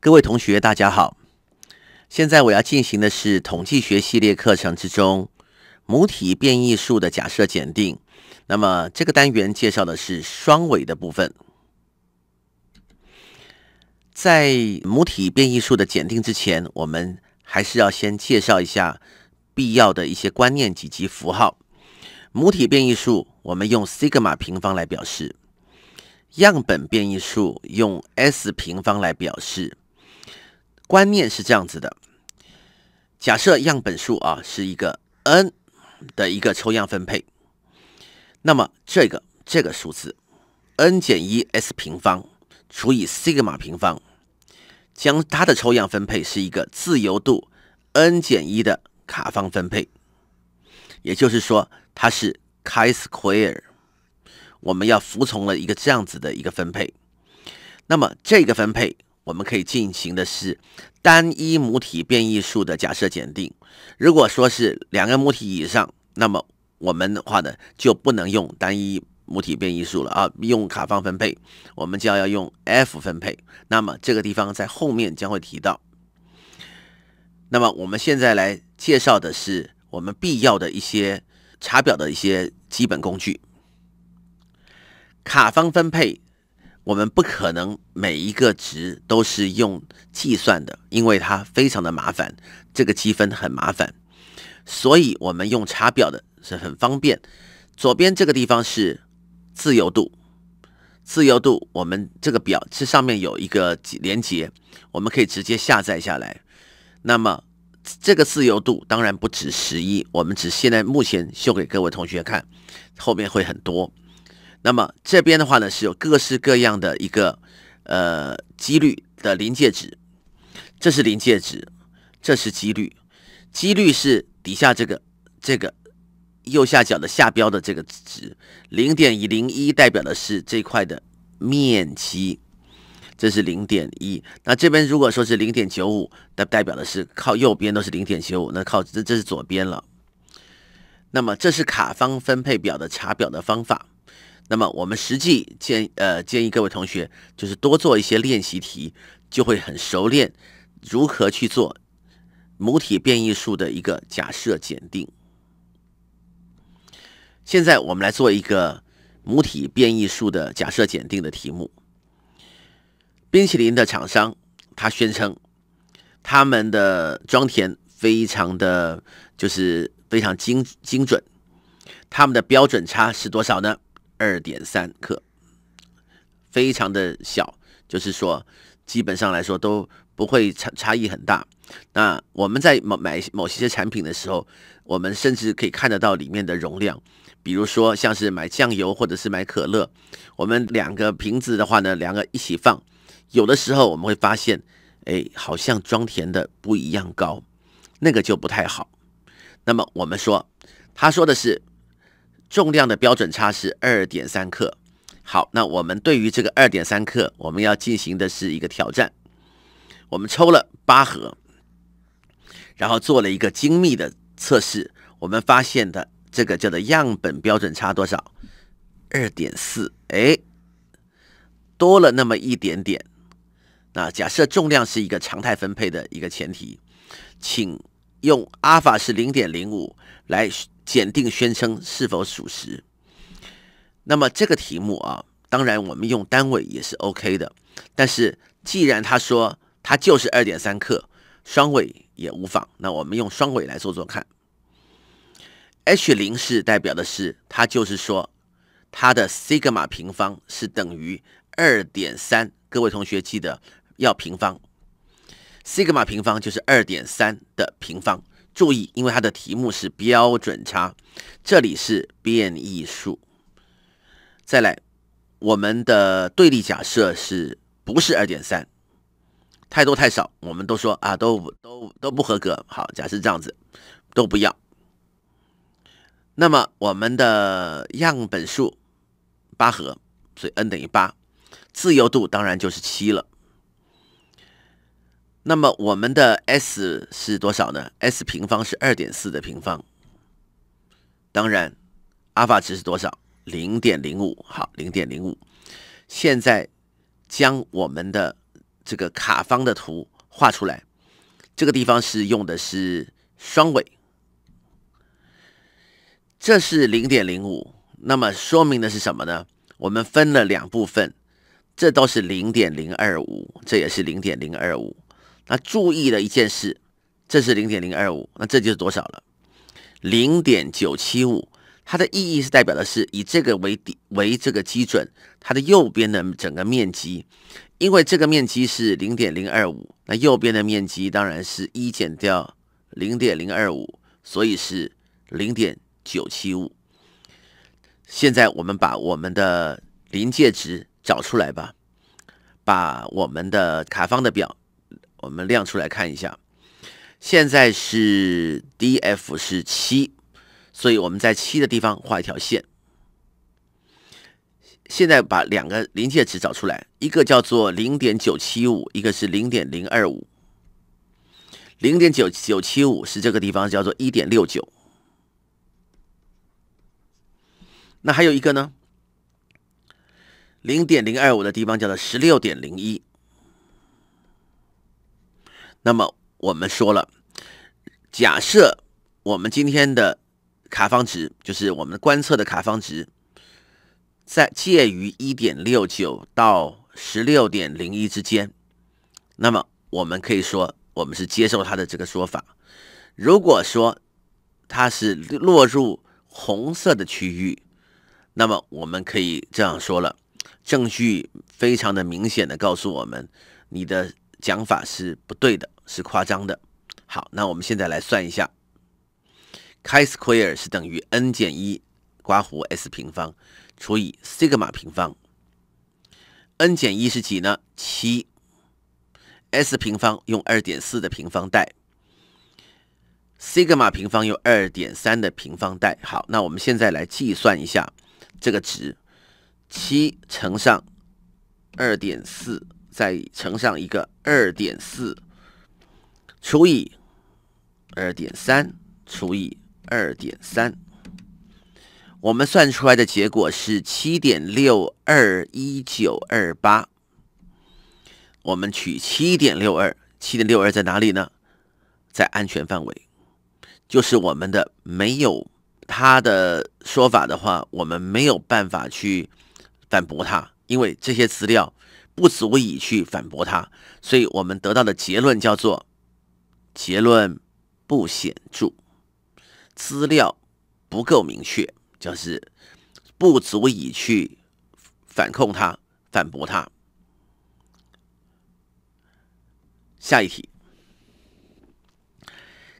各位同学，大家好。现在我要进行的是统计学系列课程之中母体变异数的假设检定。那么这个单元介绍的是双尾的部分。在母体变异数的检定之前，我们还是要先介绍一下必要的一些观念以及符号。母体变异数我们用西格玛平方来表示，样本变异数用 S 平方来表示。观念是这样子的：假设样本数啊是一个 n 的一个抽样分配，那么这个这个数字 n 减一 s 平方除以 sigma 平方，将它的抽样分配是一个自由度 n 减一的卡方分配，也就是说它是 chi square，我们要服从了一个这样子的一个分配，那么这个分配。我们可以进行的是单一母体变异数的假设检定。如果说是两个母体以上，那么我们的话呢就不能用单一母体变异数了啊，用卡方分配，我们就要用 F 分配。那么这个地方在后面将会提到。那么我们现在来介绍的是我们必要的一些查表的一些基本工具，卡方分配。我们不可能每一个值都是用计算的，因为它非常的麻烦，这个积分很麻烦，所以我们用查表的是很方便。左边这个地方是自由度，自由度我们这个表这上面有一个连接，我们可以直接下载下来。那么这个自由度当然不止十一，我们只现在目前秀给各位同学看，后面会很多。那么这边的话呢，是有各式各样的一个呃几率的临界值，这是临界值，这是几率，几率是底下这个这个右下角的下标的这个值，零点一零一代表的是这块的面积，这是零点一。那这边如果说是零点九五，它代表的是靠右边都是零点九五，那靠这这是左边了。那么这是卡方分配表的查表的方法。那么我们实际建呃建议各位同学就是多做一些练习题，就会很熟练如何去做母体变异数的一个假设检定。现在我们来做一个母体变异数的假设检定的题目。冰淇淋的厂商他宣称他们的装填非常的就是非常精精准，他们的标准差是多少呢？二点三克，非常的小，就是说，基本上来说都不会差差异很大。那我们在买买某些些产品的时候，我们甚至可以看得到里面的容量，比如说像是买酱油或者是买可乐，我们两个瓶子的话呢，两个一起放，有的时候我们会发现，哎，好像装填的不一样高，那个就不太好。那么我们说，他说的是。重量的标准差是二点三克。好，那我们对于这个二点三克，我们要进行的是一个挑战。我们抽了八盒，然后做了一个精密的测试。我们发现的这个叫做样本标准差多少？二点四，哎，多了那么一点点。那假设重量是一个常态分配的一个前提，请用阿尔法是零点零五来。检定宣称是否属实？那么这个题目啊，当然我们用单尾也是 OK 的。但是既然他说它就是二点三克，双尾也无妨。那我们用双尾来做做看。H 零是代表的是，它就是说它的西格玛平方是等于二点三。各位同学记得要平方，西格玛平方就是二点三的平方。注意，因为它的题目是标准差，这里是变异数。再来，我们的对立假设是不是二点三？太多太少，我们都说啊，都都都不合格。好，假设这样子，都不要。那么我们的样本数八盒，所以 n 等于八，自由度当然就是七了。那么我们的 s 是多少呢？s 平方是二点四的平方。当然，阿尔法值是多少？零点零五，好，零点零五。现在将我们的这个卡方的图画出来。这个地方是用的是双尾，这是零点零五。那么说明的是什么呢？我们分了两部分，这都是零点零二五，这也是零点零二五。那注意的一件事，这是零点零二五，那这就是多少了？零点九七五，它的意义是代表的是以这个为底为这个基准，它的右边的整个面积，因为这个面积是零点零二五，那右边的面积当然是一减掉零点零二五，所以是零点九七五。现在我们把我们的临界值找出来吧，把我们的卡方的表。我们亮出来看一下，现在是 df 是七，所以我们在七的地方画一条线。现在把两个临界值找出来，一个叫做零点九七五，一个是零点零二五。零点九九七五是这个地方叫做一点六九，那还有一个呢？零点零二五的地方叫做十六点零一。那么我们说了，假设我们今天的卡方值就是我们的观测的卡方值，在介于一点六九到十六点零一之间，那么我们可以说我们是接受它的这个说法。如果说它是落入红色的区域，那么我们可以这样说了：证据非常的明显的告诉我们，你的。讲法是不对的，是夸张的。好，那我们现在来算一下，k square 是等于 n 减一，刮弧 s 平方除以 sigma 平方。n 减一是几呢？七。s 平方用二点四的平方代，sigma 平方用二点三的平方代。好，那我们现在来计算一下这个值，七乘上二点四。再乘上一个二点四，除以二点三，除以二点三，我们算出来的结果是七点六二一九二八。我们取七点六二，七点六二在哪里呢？在安全范围，就是我们的没有他的说法的话，我们没有办法去反驳他，因为这些资料。不足以去反驳它，所以我们得到的结论叫做结论不显著，资料不够明确，就是不足以去反控它、反驳它。下一题，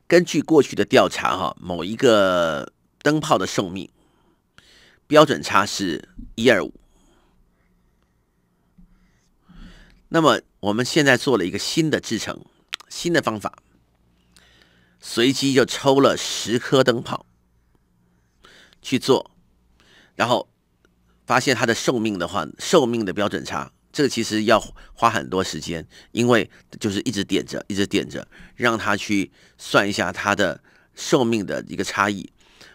根据过去的调查，哈，某一个灯泡的寿命标准差是一二五。那么我们现在做了一个新的制成，新的方法，随机就抽了十颗灯泡去做，然后发现它的寿命的话，寿命的标准差，这个其实要花很多时间，因为就是一直点着，一直点着，让它去算一下它的寿命的一个差异。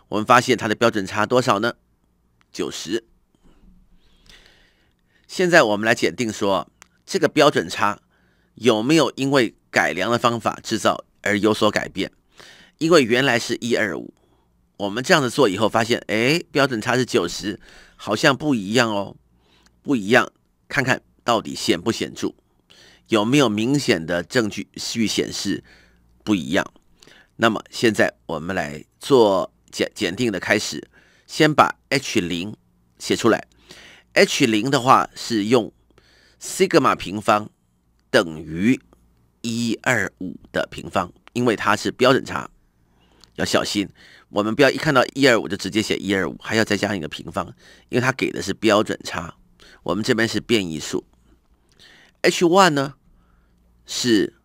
我们发现它的标准差多少呢？九十。现在我们来检定说。这个标准差有没有因为改良的方法制造而有所改变？因为原来是一二五，我们这样子做以后发现，哎，标准差是九十，好像不一样哦，不一样。看看到底显不显著，有没有明显的证据数据显示不一样？那么现在我们来做检检定的开始，先把 H 零写出来。H 零的话是用。西格玛平方等于一二五的平方，因为它是标准差，要小心，我们不要一看到一二五就直接写一二五，还要再加上一个平方，因为它给的是标准差，我们这边是变异数。H one 呢是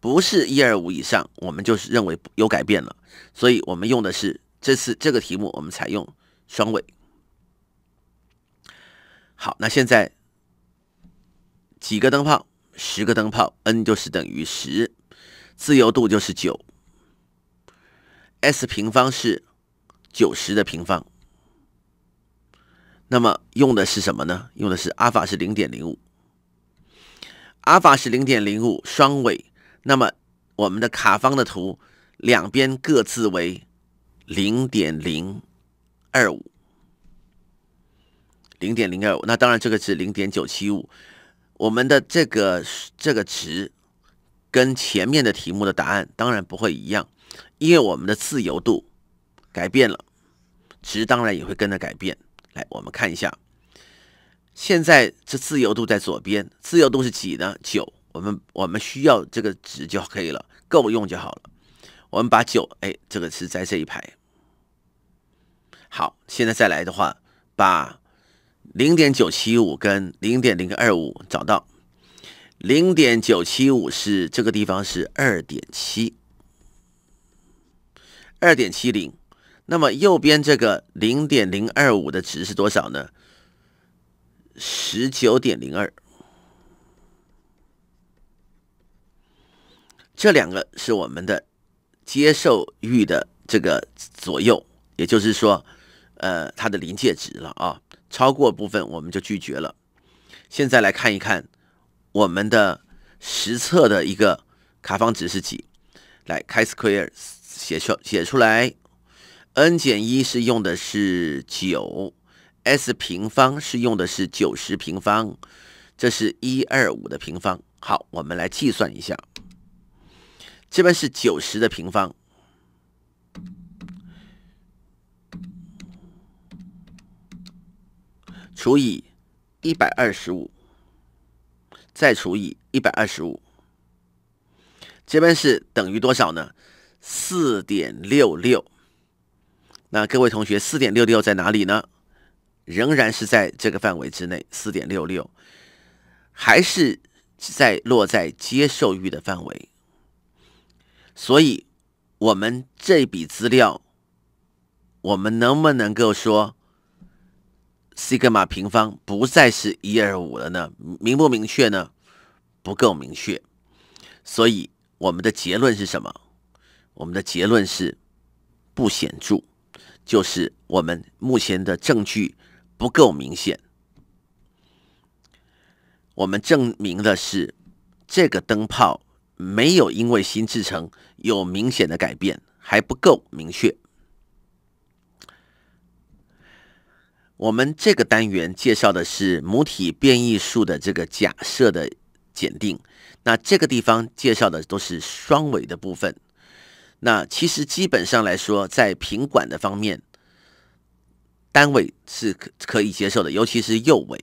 不是一二五以上？我们就是认为有改变了，所以我们用的是这次这个题目，我们采用双尾。好，那现在。几个灯泡？十个灯泡，n 就是等于十，自由度就是九，s 平方是九十的平方。那么用的是什么呢？用的是阿尔法是零点零五，阿尔法是零点零五，双尾。那么我们的卡方的图两边各自为零点零二五，零点零二五。那当然这个是零点九七五。我们的这个这个值跟前面的题目的答案当然不会一样，因为我们的自由度改变了，值当然也会跟着改变。来，我们看一下，现在这自由度在左边，自由度是几呢？九。我们我们需要这个值就可以了，够用就好了。我们把九，哎，这个是在这一排。好，现在再来的话，把。零点九七五跟零点零二五找到，零点九七五是这个地方是二点七，二点七零。那么右边这个零点零二五的值是多少呢？十九点零二。这两个是我们的接受域的这个左右，也就是说，呃，它的临界值了啊。超过部分我们就拒绝了。现在来看一看我们的实测的一个卡方值是几。来开 square 写出写出来，n 减一是用的是九，s 平方是用的是九十平方，这是一二五的平方。好，我们来计算一下，这边是九十的平方。除以一百二十五，再除以一百二十五，这边是等于多少呢？四点六六。那各位同学，四点六六在哪里呢？仍然是在这个范围之内，四点六六还是在落在接受域的范围。所以，我们这笔资料，我们能不能够说？西格玛平方不再是一二五了呢，明不明确呢？不够明确，所以我们的结论是什么？我们的结论是不显著，就是我们目前的证据不够明显。我们证明的是这个灯泡没有因为新制成有明显的改变，还不够明确。我们这个单元介绍的是母体变异数的这个假设的检定，那这个地方介绍的都是双尾的部分。那其实基本上来说，在平管的方面，单尾是可可以接受的，尤其是右尾。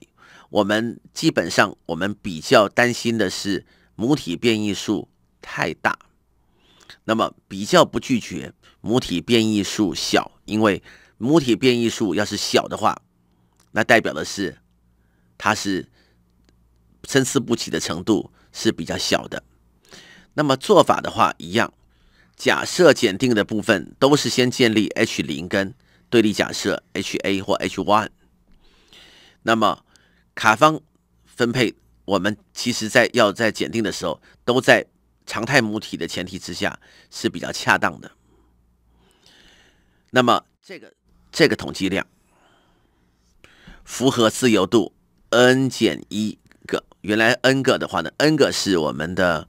我们基本上我们比较担心的是母体变异数太大，那么比较不拒绝母体变异数小，因为母体变异数要是小的话。那代表的是，它是参差不齐的程度是比较小的。那么做法的话一样，假设检定的部分都是先建立 H 零跟对立假设 H A 或 H one。那么卡方分配，我们其实，在要在检定的时候，都在常态母体的前提之下是比较恰当的。那么这个这个统计量。符合自由度 n 减一个，原来 n 个的话呢，n 个是我们的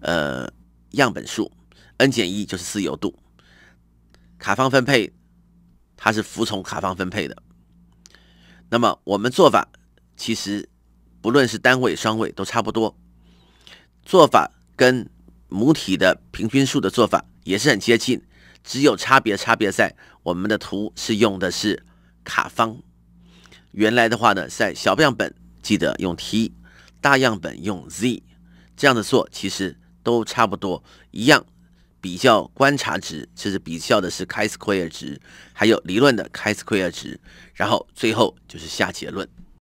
呃样本数，n 减一就是自由度。卡方分配，它是服从卡方分配的。那么我们做法其实不论是单位双位都差不多，做法跟母体的平均数的做法也是很接近，只有差别差别在我们的图是用的是卡方。原来的话呢，在小样本记得用 t，大样本用 z，这样的做其实都差不多一样。比较观察值，其是比较的是 chi-square 值，还有理论的 chi-square 值，然后最后就是下结论。